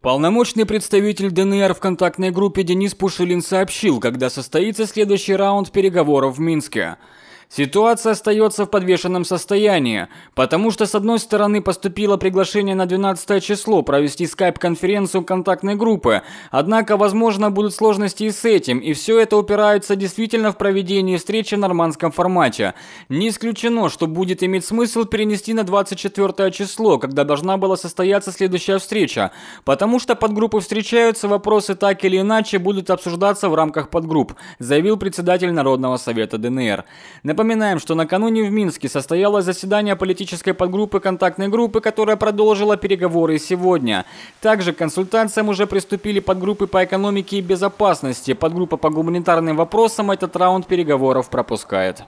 Полномочный представитель ДНР в контактной группе Денис Пушилин сообщил, когда состоится следующий раунд переговоров в Минске – Ситуация остается в подвешенном состоянии, потому что с одной стороны поступило приглашение на 12 число провести скайп-конференцию контактной группы, однако, возможно, будут сложности и с этим, и все это упирается действительно в проведение встречи в нормандском формате. Не исключено, что будет иметь смысл перенести на 24 число, когда должна была состояться следующая встреча, потому что подгруппы встречаются, вопросы так или иначе будут обсуждаться в рамках подгрупп, заявил председатель Народного совета ДНР. На Напоминаем, что накануне в Минске состоялось заседание политической подгруппы контактной группы, которая продолжила переговоры сегодня. Также к консультациям уже приступили подгруппы по экономике и безопасности. Подгруппа по гуманитарным вопросам этот раунд переговоров пропускает.